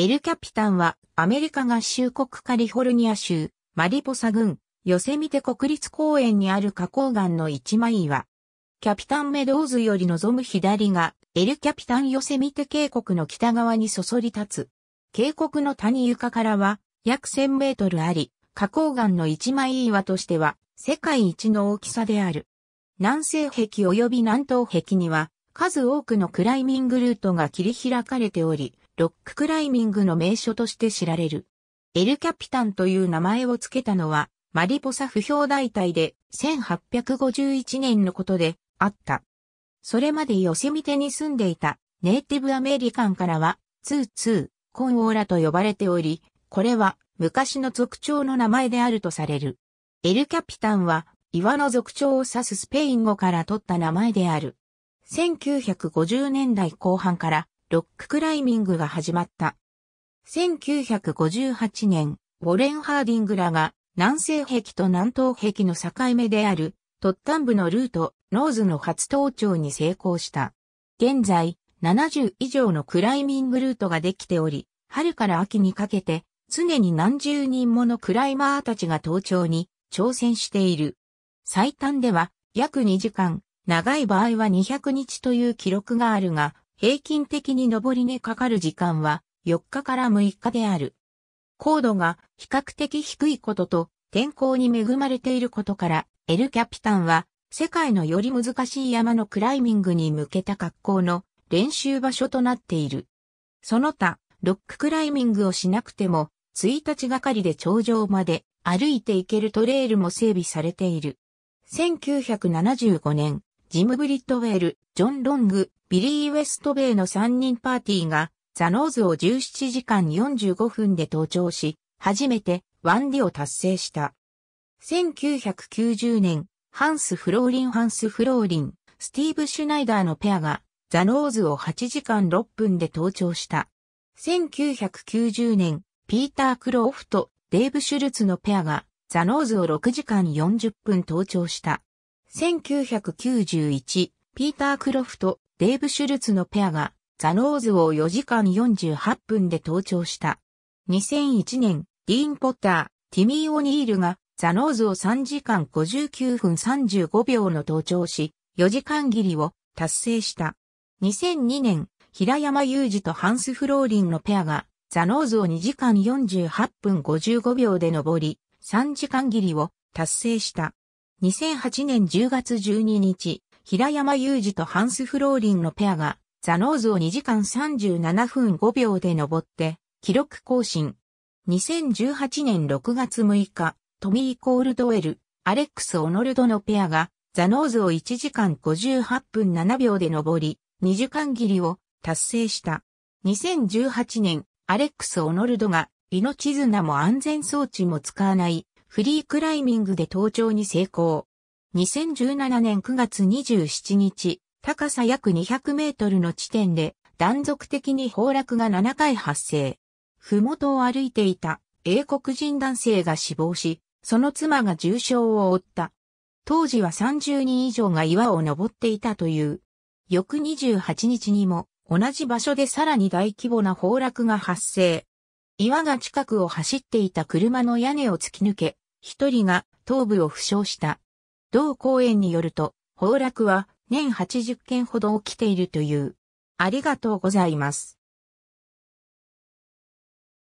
エルキャピタンはアメリカ合衆国カリフォルニア州マリポサ郡ヨセミテ国立公園にある花崗岩の一枚岩。キャピタンメドーズより望む左がエルキャピタンヨセミテ渓谷の北側にそそり立つ。渓谷の谷床からは約1000メートルあり、花崗岩の一枚岩としては世界一の大きさである。南西壁及び南東壁には数多くのクライミングルートが切り開かれており、ロッククライミングの名所として知られる。エルキャピタンという名前を付けたのは、マリポサ不評大隊で1851年のことであった。それまでヨセミテに住んでいたネイティブアメリカンからは、ツーツー、コンオーラと呼ばれており、これは昔の族長の名前であるとされる。エルキャピタンは岩の族長を指すスペイン語から取った名前である。1950年代後半からロッククライミングが始まった。1958年、ウォレン・ハーディングらが南西壁と南東壁の境目である突端部のルート、ノーズの初登頂に成功した。現在、70以上のクライミングルートができており、春から秋にかけて、常に何十人ものクライマーたちが登頂に挑戦している。最短では約2時間、長い場合は200日という記録があるが、平均的に上りにかかる時間は4日から6日である。高度が比較的低いことと天候に恵まれていることから、エルキャピタンは世界のより難しい山のクライミングに向けた格好の練習場所となっている。その他、ロッククライミングをしなくても、1日がかりで頂上まで歩いていけるトレイルも整備されている。1975年、ジム・ブリットウェル、ジョン・ロング、ビリー・ウェストベイの3人パーティーが、ザ・ノーズを17時間45分で登頂し、初めてワンディを達成した。1990年、ハンス・フローリン・ハンス・フローリン、スティーブ・シュナイダーのペアが、ザ・ノーズを8時間6分で登頂した。1990年、ピーター・クローフとデーブ・シュルツのペアが、ザ・ノーズを6時間40分登頂した。1991、ピーター・クロフト、デーブ・シュルツのペアがザ・ノーズを4時間48分で登頂した。2001年、ディーン・ポッター、ティミー・オニールがザ・ノーズを3時間59分35秒の登頂し、4時間切りを達成した。2002年、平山雄二とハンス・フローリンのペアがザ・ノーズを2時間48分55秒で登り、3時間切りを達成した。2008年10月12日、平山雄二とハンス・フローリンのペアが、ザノーズを2時間37分5秒で登って、記録更新。2018年6月6日、トミー・コールドウェル、アレックス・オノルドのペアが、ザノーズを1時間58分7秒で登り、2時間切りを達成した。2018年、アレックス・オノルドが、命綱も安全装置も使わない、フリークライミングで登頂に成功。2017年9月27日、高さ約200メートルの地点で断続的に崩落が7回発生。ふもとを歩いていた英国人男性が死亡し、その妻が重傷を負った。当時は30人以上が岩を登っていたという。翌28日にも同じ場所でさらに大規模な崩落が発生。岩が近くを走っていた車の屋根を突き抜け、一人が頭部を負傷した。同公園によると、崩落は年80件ほど起きているという。ありがとうございます。